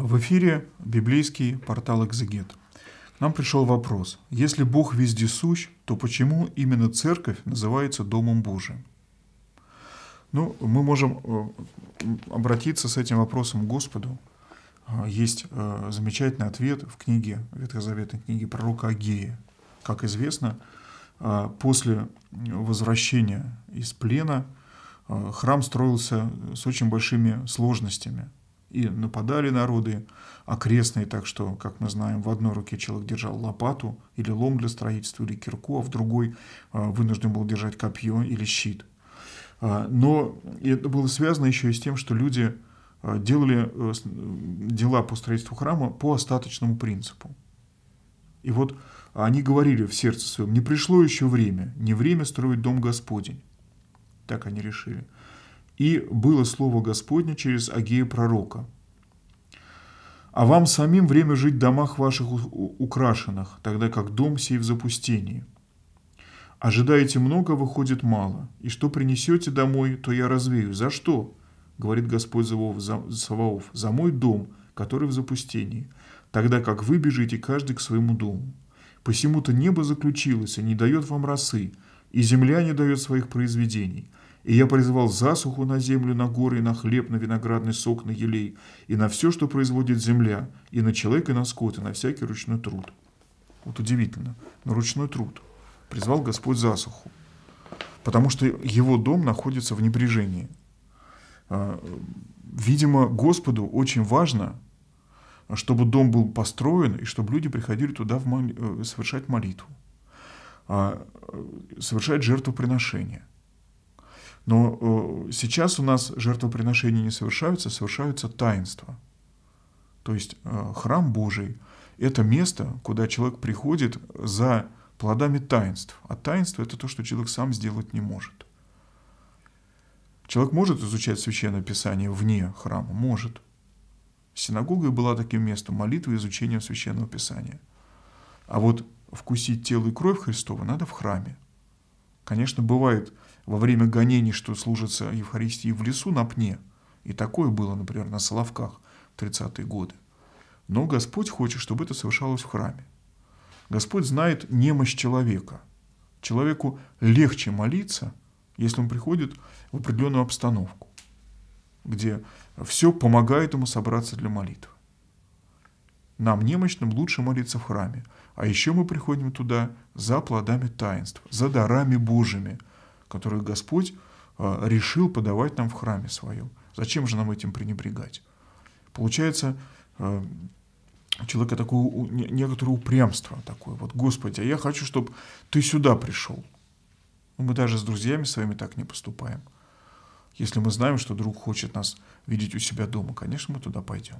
В эфире библейский портал «Экзегет». нам пришел вопрос. Если Бог везде сущ, то почему именно церковь называется Домом Божиим? Ну, мы можем э, обратиться с этим вопросом к Господу. А, есть э, замечательный ответ в книге, ветхозаветной книги пророка Агея. Как известно, а, после возвращения из плена а, храм строился с очень большими сложностями – и нападали народы окрестные, так что, как мы знаем, в одной руке человек держал лопату или лом для строительства, или кирку, а в другой а, вынужден был держать копье или щит. А, но это было связано еще и с тем, что люди а, делали э, дела по строительству храма по остаточному принципу. И вот они говорили в сердце своем, не пришло еще время, не время строить дом Господень. Так они решили и было слово Господне через Агея пророка. А вам самим время жить в домах ваших украшенных, тогда как дом сей в запустении. Ожидаете много, выходит мало, и что принесете домой, то я развею. За что? Говорит Господь Саваоф, за мой дом, который в запустении, тогда как вы бежите каждый к своему дому. Посему-то небо заключилось и не дает вам росы, и земля не дает своих произведений – и я призвал засуху на землю, на горы, на хлеб, на виноградный сок, на елей, и на все, что производит земля, и на человека, и на скот, и на всякий ручной труд. Вот удивительно, на ручной труд. Призвал Господь засуху, потому что его дом находится в небрежении. А, видимо, Господу очень важно, чтобы дом был построен, и чтобы люди приходили туда в мол... Э, совершать молитву, а, э, совершать жертвоприношение – но э, сейчас у нас жертвоприношения не совершаются, совершаются таинства. То есть э, храм Божий – это место, куда человек приходит за плодами таинств. А таинство – это то, что человек сам сделать не может. Человек может изучать Священное Писание вне храма? Может. Синагога и была таким местом молитвы и изучения Священного Писания. А вот вкусить тело и кровь Христова надо в храме – Конечно, бывает во время гонений, что служится Евхаристии в лесу на пне. И такое было, например, на Соловках в 30-е годы. Но Господь хочет, чтобы это совершалось в храме. Господь знает немощь человека. Человеку легче молиться, если он приходит в определенную обстановку, где все помогает ему собраться для молитвы. Нам, немощным, лучше молиться в храме. А еще мы приходим туда за плодами таинств, за дарами Божьими, которые Господь э, решил подавать нам в храме своем. Зачем же нам этим пренебрегать? Получается, э, у человека такое некоторое упрямство такое. Вот, Господи, а я хочу, чтобы ты сюда пришел. Ну, мы даже с друзьями своими так не поступаем. Если мы знаем, что друг хочет нас видеть у себя дома, конечно, мы туда пойдем.